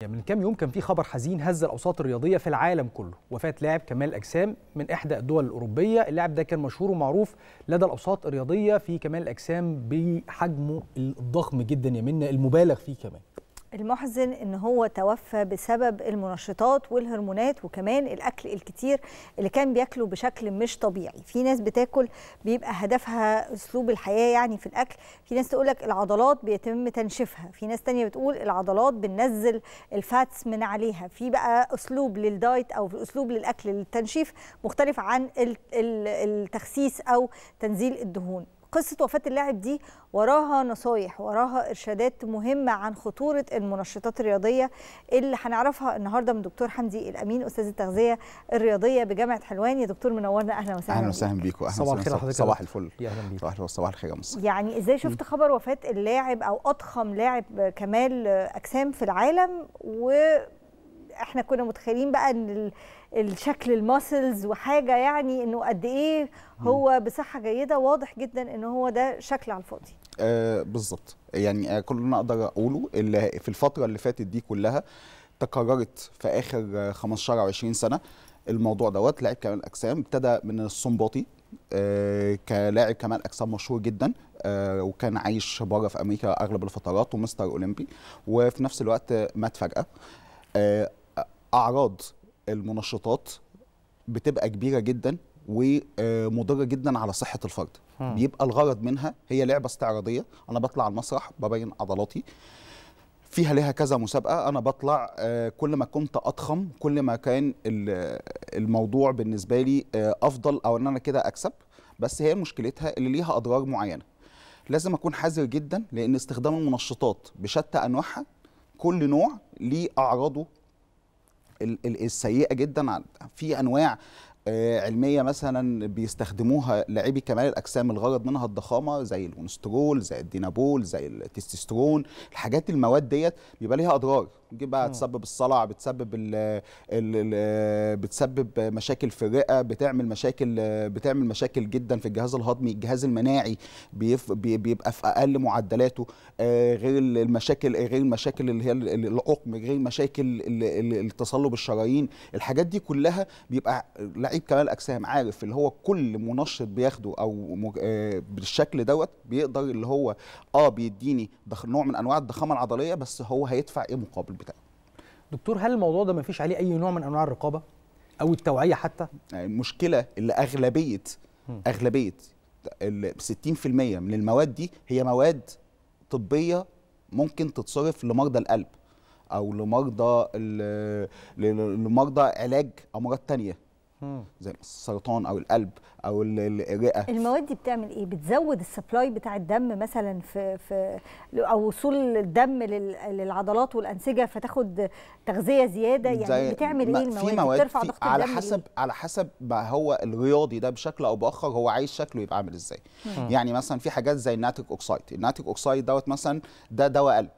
يعني من كام يوم كان في خبر حزين هز الاوساط الرياضيه في العالم كله وفاه لاعب كمال اجسام من احدى الدول الاوروبيه اللاعب ده كان مشهور ومعروف لدى الاوساط الرياضيه في كمال الاجسام بحجمه الضخم جدا يا منا المبالغ فيه كمان المحزن ان هو توفى بسبب المنشطات والهرمونات وكمان الاكل الكتير اللي كان بياكله بشكل مش طبيعي في ناس بتاكل بيبقى هدفها اسلوب الحياه يعني في الاكل في ناس تقول لك العضلات بيتم تنشيفها في ناس تانية بتقول العضلات بننزل الفاتس من عليها في بقى اسلوب للدايت او اسلوب للاكل للتنشيف مختلف عن التخسيس او تنزيل الدهون قصه وفاه اللاعب دي وراها نصايح وراها ارشادات مهمه عن خطوره المنشطات الرياضيه اللي هنعرفها النهارده من دكتور حمدي الامين استاذ التغذيه الرياضيه بجامعه حلوان يا دكتور منورنا اهلا وسهلا اهلا وسهلا بيكم اهلا صباح الخير حضرتك صباح الفل صباح الفل صباح الخير يا مصر يعني ازاي شفت خبر وفاه اللاعب او اضخم لاعب كمال اجسام في العالم و احنا كنا متخيلين بقى ان الشكل الماسلز وحاجه يعني انه قد ايه هو بصحه جيده واضح جدا ان هو ده شكل على الفاضي آه بالظبط يعني آه كل اللي انا اقدر اقوله اللي في الفتره اللي فاتت دي كلها تكررت في اخر 15 او 20 سنه الموضوع دوت لاعب كمال اجسام ابتدى من السنباطي آه كلاعب كمال اجسام مشهور جدا آه وكان عايش بره في امريكا اغلب الفترات ومستر اولمبي وفي نفس الوقت مات فجاه آه اعراض المنشطات بتبقى كبيره جدا ومضره جدا على صحه الفرد م. بيبقى الغرض منها هي لعبه استعراضيه انا بطلع على المسرح ببين عضلاتي فيها لها كذا مسابقه انا بطلع آه، كل ما كنت اضخم كل ما كان الموضوع بالنسبه لي آه، افضل او ان انا كده اكسب بس هي مشكلتها اللي ليها اضرار معينه لازم اكون حذر جدا لان استخدام المنشطات بشتى انواعها كل نوع ليه اعراضه السيئه جدا في انواع آه، علميه مثلا بيستخدموها لاعبي كمال الاجسام الغرض منها الضخامه زي الكوليسترول زي الدينابول زي التستوستيرون الحاجات المواد ديت بيبقى ليها اضرار بقى تسبب الصلع بتسبب الـ الـ الـ بتسبب مشاكل في الرئه بتعمل مشاكل بتعمل مشاكل جدا في الجهاز الهضمي الجهاز المناعي بيبقى في اقل معدلاته آه، غير المشاكل غير المشاكل اللي هي العقم غير مشاكل التصلب الشرايين الحاجات دي كلها بيبقى لعيب إيه كمال الاجسام عارف اللي هو كل منشط بياخده او آه، بالشكل دوت بيقدر اللي هو اه بيديني نوع من انواع الضخامه العضليه بس هو هيدفع ايه مقابل بتاعه دكتور هل الموضوع ده ما فيش عليه اي نوع من انواع الرقابه او التوعيه حتى يعني المشكله اللي اغلبيه اغلبيه 60% من المواد دي هي مواد طبيه ممكن تتصرف لمرضى القلب او لمرضى لمرضى علاج امراض تانية زي السرطان او القلب او الرئه المواد دي بتعمل ايه بتزود السبلاي بتاع الدم مثلا في في او وصول الدم للعضلات والانسجه فتاخد تغذيه زياده يعني بتعمل ايه المواد في مواد بترفع ضغط على الدم حسب إيه؟ على حسب ما هو الرياضي ده بشكل او باخر هو عايز شكله يبقى عامل ازاي يعني مثلا في حاجات زي الناتريك اوكسايد الناتريك اوكسايد دوت مثلا ده دواء قلب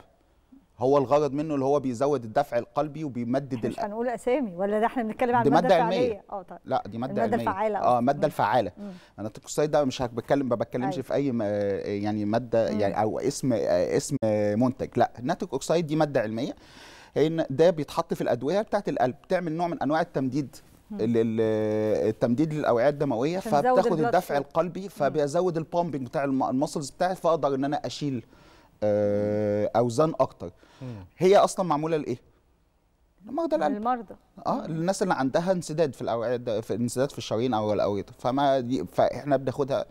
هو الغرض منه اللي هو بيزود الدفع القلبي وبيمدد مش هنقول اسامي ولا ده احنا بنتكلم عن ماده علميه اه طيب لا دي ماده الماده الفعاله اه الماده آه، الفعاله مم. انا طب ده مش بتكلم ما بتكلمش أيوة. في اي آه، يعني ماده يعني او اسم آه، اسم منتج لا الناتوك اوكسيد دي ماده علميه ان ده بيتحط في الادويه بتاعت القلب بتعمل نوع من انواع التمديد التمديد للاوعيه الدمويه فبتاخد الدفع القلبي فبيزود البومبنج بتاع المسلز بتاعي فاقدر ان انا اشيل اوزان اكتر هي اصلا معموله لايه؟ لمرضى القلب المرضى اه الناس اللي عندها انسداد في الاوعيه في انسداد في الشرايين او الاوعيه فما دي فاحنا بناخدها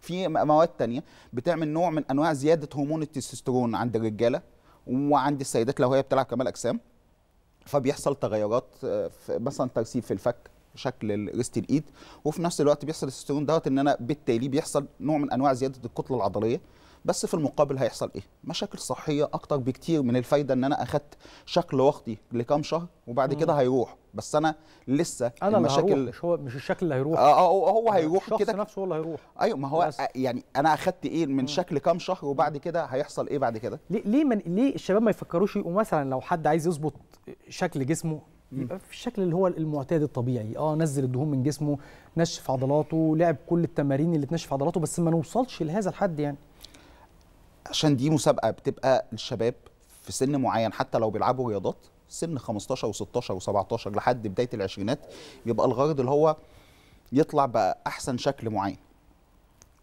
في مواد تانية بتعمل نوع من انواع زياده هرمون التستوستيرون عند الرجاله وعند السيدات لو هي بتلعب كمال اجسام فبيحصل تغيرات آه، مثلا ترسيب في الفك شكل ريست الايد وفي نفس الوقت بيحصل التستوستيرون دوت ان انا بالتالي بيحصل نوع من انواع زياده الكتله العضليه بس في المقابل هيحصل ايه مشاكل صحيه اكتر بكتير من الفايده ان انا اخدت شكل وقتي لكام شهر وبعد كده هيروح بس انا لسه انا المشاكل اللي مش هو مش الشكل اللي هيروح اه, آه، هو هيروح كده نفسه هو اللي هيروح ايوه ما هو بس. يعني انا اخدت ايه من مم. شكل كام شهر وبعد كده هيحصل ايه بعد كده ليه ليه, من ليه الشباب ما يفكروش يقوم مثلا لو حد عايز يظبط شكل جسمه يبقى في الشكل اللي هو المعتاد الطبيعي اه نزل الدهون من جسمه نشف عضلاته لعب كل التمارين اللي تنشف عضلاته بس ما نوصلش لهذا الحد يعني عشان دي مسابقه بتبقى للشباب في سن معين حتى لو بيلعبوا رياضات سن 15 و16 و17 لحد بدايه العشرينات يبقى الغرض اللي هو يطلع باحسن شكل معين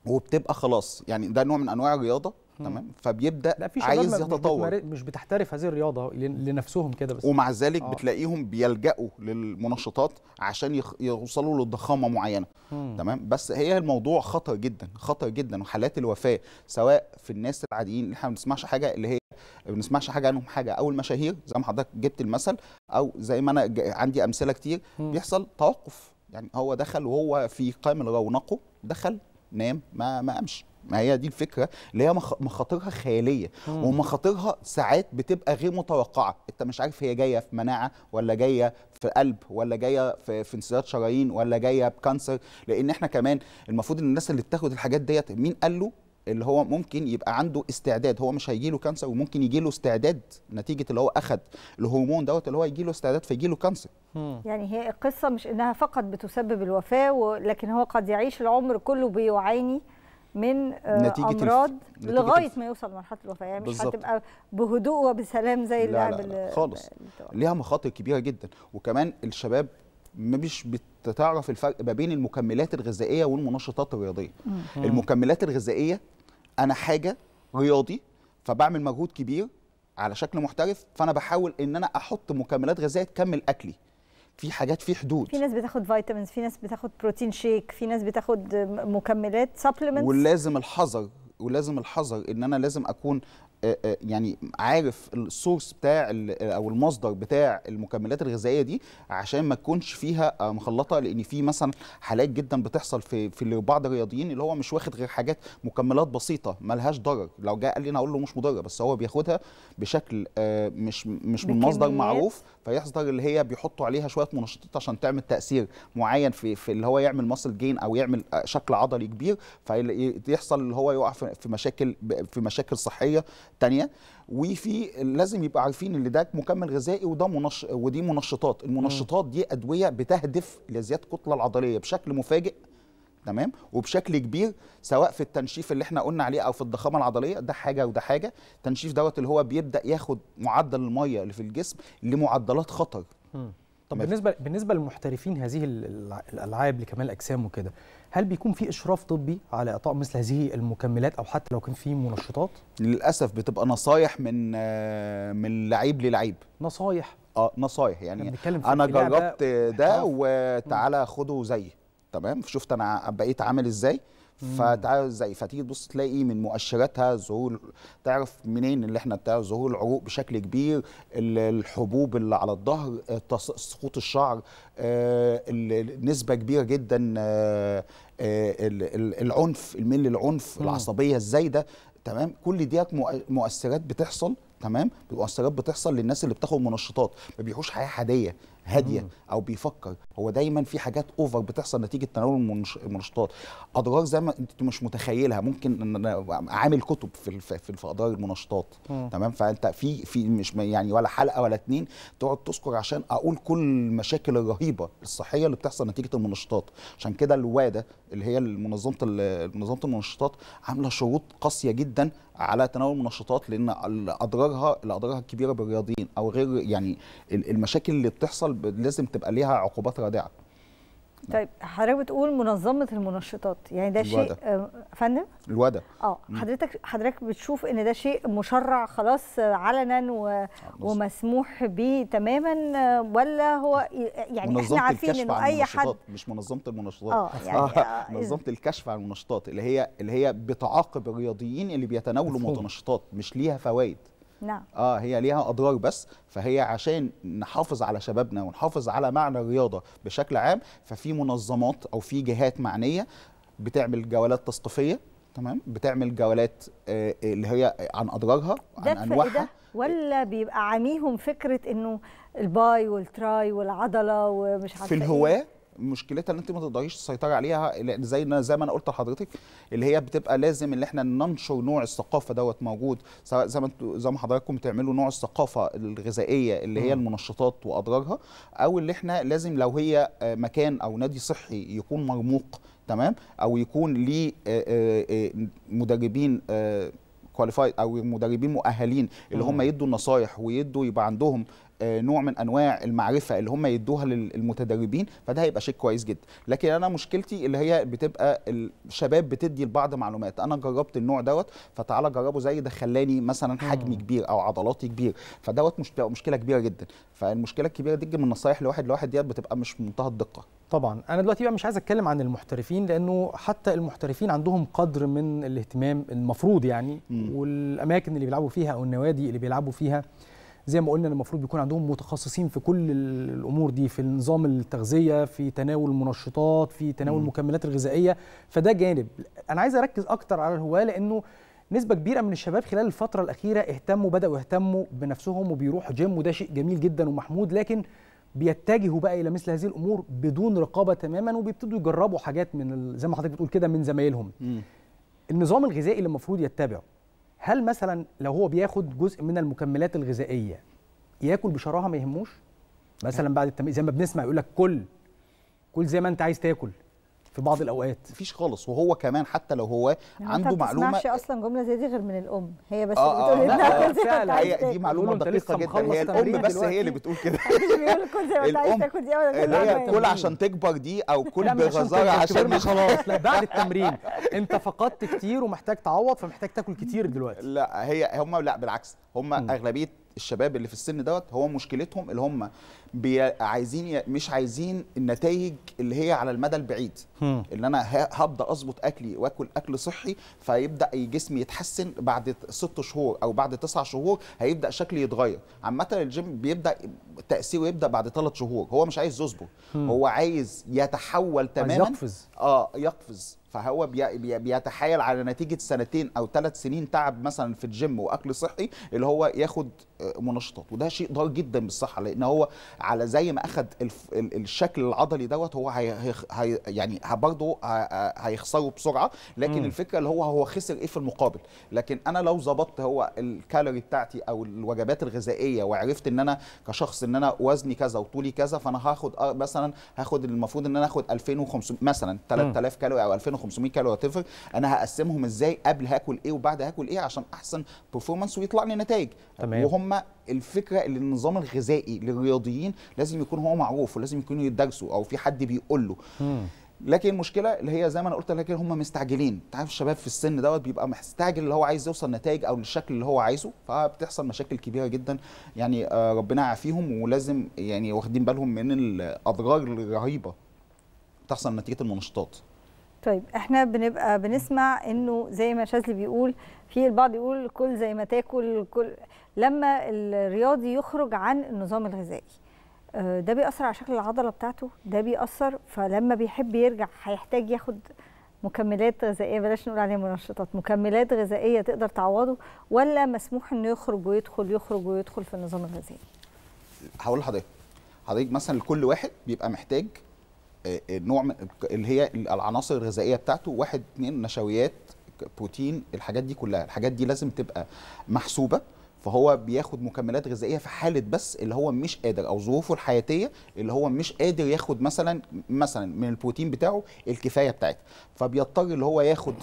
وبتبقى خلاص يعني ده نوع من انواع الرياضه تمام فبيبدا لا في عايز يتطور مش بتحترف هذه الرياضه لنفسهم كده بس ومع ذلك آه. بتلاقيهم بيلجأوا للمنشطات عشان يوصلوا للضخامه معينه تمام بس هي الموضوع خطر جدا خطر جدا وحالات الوفاه سواء في الناس العاديين اللي احنا ما بنسمعش حاجه اللي هي ما بنسمعش حاجه عنهم حاجه او المشاهير زي ما حضرتك جبت المثل او زي ما انا عندي امثله كتير مم. بيحصل توقف يعني هو دخل وهو في قائم رونقه دخل نام ما ما قامش ما هي دي الفكره اللي هي مخاطرها خياليه ومخاطرها ساعات بتبقى غير متوقعه انت مش عارف هي جايه في مناعه ولا جايه في قلب ولا جايه في, في انسداد شرايين ولا جايه بكانسر لان احنا كمان المفروض ان الناس اللي بتاخد الحاجات ديت مين قال له اللي هو ممكن يبقى عنده استعداد هو مش هيجي له كانسر وممكن يجي له استعداد نتيجه اللي هو اخذ الهرمون دوت اللي هو يجي له استعداد فيجي له كانسر يعني هي القصه مش انها فقط بتسبب الوفاه ولكن هو قد يعيش العمر كله بيعاني من آه، نتيجة امراض الف... لغايه ما يوصل لمرحله الوفاه يعني مش هتبقى بهدوء وبسلام زي لا لا. خالص ليها مخاطر كبيره جدا وكمان الشباب مش بتعرف الفرق ما بين المكملات الغذائيه والمنشطات الرياضيه مم. المكملات الغذائيه انا حاجه رياضي فبعمل مجهود كبير على شكل محترف فانا بحاول ان انا احط مكملات غذائيه تكمل اكلي في حاجات في حدود في ناس بتاخد فيتامينز في ناس بتاخد بروتين شيك في ناس بتاخد مكملات سبلمنتس ولازم الحذر ولازم الحذر ان انا لازم اكون آه، آه، يعني عارف السورس بتاع آه، او المصدر بتاع المكملات الغذائيه دي عشان ما تكونش فيها مخلطه لان في مثلا حالات جدا بتحصل في في بعض الرياضيين اللي هو مش واخد غير حاجات مكملات بسيطه ملهاش ضرر لو جه قال لي انا اقول له مش مضره بس هو بياخدها بشكل مش مش من مصدر معروف فيحصل اللي هي بيحطوا عليها شويه منشطات عشان تعمل تاثير معين في, في اللي هو يعمل ماسل جين او يعمل شكل عضلي كبير فيحصل اللي هو يقع في مشاكل في مشاكل صحيه تانية وفي لازم يبقى عارفين ان ده مكمل غذائي وده منش ودي منشطات المنشطات دي ادويه بتهدف لزياده الكتله العضليه بشكل مفاجئ تمام وبشكل كبير سواء في التنشيف اللي احنا قلنا عليه او في الضخامه العضليه ده حاجه وده حاجه التنشيف دوت اللي هو بيبدا ياخد معدل الميه اللي في الجسم لمعدلات خطر م. طب بالنسبه بالنسبه للمحترفين هذه الالعاب لكمال اجسام وكده هل بيكون في اشراف طبي على اعطاء مثل هذه المكملات او حتى لو كان في منشطات للاسف بتبقى نصايح من من لعيب للعيب نصايح اه نصايح يعني انا جربت ده وتعالى خده زيي تمام شفت انا بقيت عامل ازاي فتعال فتيجي تبص تلاقي من مؤشراتها ظهور تعرف منين اللي احنا بتاع ظهور العروق بشكل كبير الحبوب اللي على الظهر آه، سقوط الشعر آه، نسبه كبيره جدا آه، العنف الميل للعنف العصبيه الزايده تمام كل ديت مؤثرات بتحصل تمام مؤثرات بتحصل للناس اللي بتاخد منشطات ما بيحوش حياه حاديه هاديه مم. او بيفكر هو دايما في حاجات اوفر بتحصل نتيجه تناول المنشطات اضرار زي ما انت مش متخيلها ممكن ان انا عامل كتب في في, اضرار المنشطات مم. تمام فانت في في مش يعني ولا حلقه ولا اتنين تقعد تذكر عشان اقول كل المشاكل الرهيبه الصحيه اللي بتحصل نتيجه المنشطات عشان كده الواده اللي هي منظمه منظمه المنشطات عامله شروط قاسيه جدا على تناول منشطات لان اضرارها الاضرار الكبيره بالرياضيين او غير يعني المشاكل اللي بتحصل لازم تبقى ليها عقوبات رادعه طيب حضرتك بتقول منظمه المنشطات يعني ده الودا. شيء آه، فندم الودا اه حضرتك حضرتك بتشوف ان ده شيء مشرع خلاص آه، علنا و... آه، ومسموح به تماما ولا هو يعني احنا عارفين انه اي حد مش منظمه المنشطات اه يعني منظمه الكشف عن المنشطات اللي هي اللي هي بتعاقب الرياضيين اللي بيتناولوا متنشطات مش ليها فوائد نعم اه هي ليها اضرار بس فهي عشان نحافظ على شبابنا ونحافظ على معنى الرياضه بشكل عام ففي منظمات او في جهات معنيه بتعمل جولات تثقيفيه تمام بتعمل جولات آه، آه، اللي هي عن اضرارها عن انواعها إيه ولا بيبقى عاميهم فكره انه الباي والتراي والعضله ومش عارف في إيه؟ الهواه مشكلتها ان انت ما تقدريش تسيطري عليها زي زي ما انا قلت لحضرتك اللي هي بتبقى لازم ان احنا ننشر نوع الثقافه دوت موجود سواء زي ما زي ما حضراتكم بتعملوا نوع الثقافه الغذائيه اللي هي المنشطات واضرارها او اللي احنا لازم لو هي آه، مكان او نادي صحي يكون مرموق تمام او يكون ليه آه، آه، مدربين كواليفايد او مدربين مؤهلين اللي هم يدوا النصايح ويدوا يبقى عندهم آه، نوع من انواع المعرفه اللي هم يدوها للمتدربين فده هيبقى شيء كويس جدا لكن انا مشكلتي اللي هي بتبقى الشباب بتدي لبعض معلومات انا جربت النوع دوت فتعالى جربه زي ده خلاني مثلا حجمي كبير او عضلاتي كبير فدوت مشكله كبيره جدا فالمشكله الكبيره دي من النصايح لواحد لواحد ديت بتبقى مش منتهى الدقه طبعا انا دلوقتي بقى مش عايز اتكلم عن المحترفين لانه حتى المحترفين عندهم قدر من الاهتمام المفروض يعني م. والاماكن اللي بيلعبوا فيها او النوادي اللي بيلعبوا فيها زي ما قلنا المفروض بيكون عندهم متخصصين في كل الامور دي في نظام التغذيه في تناول المنشطات في تناول المكملات الغذائيه فده جانب انا عايز اركز اكتر على الهواه لانه نسبة كبيرة من الشباب خلال الفترة الأخيرة اهتموا بدأوا يهتموا بنفسهم وبيروحوا جيم وده شيء جميل جدا ومحمود لكن بيتجهوا بقى الى مثل هذه الامور بدون رقابه تماما وبيبتدوا يجربوا حاجات من زي ما حضرتك بتقول كده من زمايلهم النظام الغذائي اللي المفروض يتبعه هل مثلا لو هو بياخد جزء من المكملات الغذائيه ياكل بشراهه ما يهموش مثلا بعد التمرين زي ما بنسمع يقول لك كل كل زي ما انت عايز تاكل في بعض الاوقات مفيش خالص وهو كمان حتى لو هو يعني عنده معلومه ما اصلا جمله زي دي غير من الام هي بس آه, آه، بتقول آه فعلا هي دي معلومه دقيقه جدا هي الام بس هي اللي بتقول كده الام زي ما كل عشان تكبر دي او كل بغزاره عشان خلاص لا بعد التمرين انت فقدت كتير ومحتاج تعوض فمحتاج تاكل كتير دلوقتي لا هي هم لا بالعكس هم اغلبيه الشباب اللي في السن دوت هو مشكلتهم اللي هم عايزين مش عايزين النتائج اللي هي على المدى البعيد اللي انا هبدا اظبط اكلي واكل اكل صحي فيبدا جسمي يتحسن بعد ست شهور او بعد تسع شهور هيبدا شكلي يتغير عامه الجيم بيبدا تاثيره يبدا بعد ثلاث شهور هو مش عايز يصبر هو عايز يتحول تماما عايز يقفز اه يقفز فهو بيتحايل على نتيجه سنتين او ثلاث سنين تعب مثلا في الجيم واكل صحي اللي هو ياخد آه، منشطات وده شيء ضار جدا بالصحه لان هو على زي ما اخد الشكل العضلي دوت هو هي هي يعني برضه هيخسره بسرعه لكن م. الفكره اللي هو هو خسر ايه في المقابل لكن انا لو ظبطت هو الكالوري بتاعتي او الوجبات الغذائيه وعرفت ان انا كشخص ان انا وزني كذا وطولي كذا فانا هاخد آه، مثلا هاخد المفروض ان انا اخد 2500 مثلا 3000 كالوري او 2500 2500 كالوري تفر انا هقسمهم ازاي قبل هاكل ايه وبعد هاكل ايه عشان احسن بيرفورمانس ويطلع لي نتائج تمام وهم الفكره اللي النظام الغذائي للرياضيين لازم يكون هو معروف ولازم يكونوا يدرسوا او في حد بيقول له لكن المشكله اللي هي زي ما انا قلت لك هم مستعجلين انت عارف الشباب في السن دوت بيبقى مستعجل اللي هو عايز يوصل نتائج او للشكل اللي هو عايزه فبتحصل مشاكل كبيره جدا يعني آه، ربنا يعافيهم ولازم يعني واخدين بالهم من الاضرار الرهيبه بتحصل نتيجه المنشطات طيب احنا بنبقى بنسمع انه زي ما شاذلي بيقول في البعض يقول كل زي ما تاكل كل لما الرياضي يخرج عن النظام الغذائي آه، ده بيأثر على شكل العضله بتاعته ده بيأثر فلما بيحب يرجع هيحتاج ياخد مكملات غذائيه بلاش نقول عليها منشطات مكملات غذائيه تقدر تعوضه ولا مسموح انه يخرج ويدخل يخرج ويدخل في النظام الغذائي هقول لحضرتك حضرتك مثلا لكل واحد بيبقى محتاج نوع اللي هي العناصر الغذائيه بتاعته واحد اثنين نشويات بروتين الحاجات دي كلها الحاجات دي لازم تبقى محسوبه فهو بياخد مكملات غذائيه في حاله بس اللي هو مش قادر او ظروفه الحياتيه اللي هو مش قادر ياخد مثلا مثلا من البروتين بتاعه الكفايه بتاعتها فبيضطر اللي هو ياخد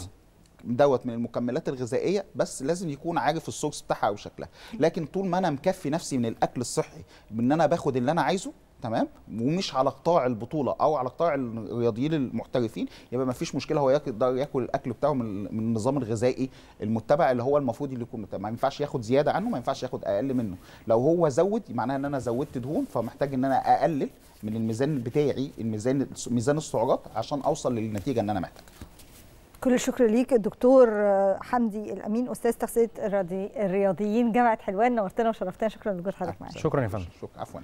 دوت من المكملات الغذائيه بس لازم يكون عارف السورس بتاعها او شكلها لكن طول ما انا مكفي نفسي من الاكل الصحي بان انا باخد اللي انا عايزه تمام ومش على قطاع البطوله او على قطاع الرياضيين المحترفين يبقى ما فيش مشكله هو يقدر ياكل الاكل بتاعه من النظام الغذائي المتبع اللي هو المفروض اللي يكون متبع. ما ينفعش ياخد زياده عنه ما ينفعش ياخد اقل منه لو هو زود معناها ان انا زودت دهون فمحتاج ان انا اقلل من الميزان بتاعي الميزان ميزان السعرات عشان اوصل للنتيجه ان انا محتاج كل الشكر ليك الدكتور حمدي الامين استاذ تغذيه الرياضيين جامعه حلوان نورتنا وشرفتنا شكرا لوجود حضرتك معانا شكرا يا فندم شكرا عفوا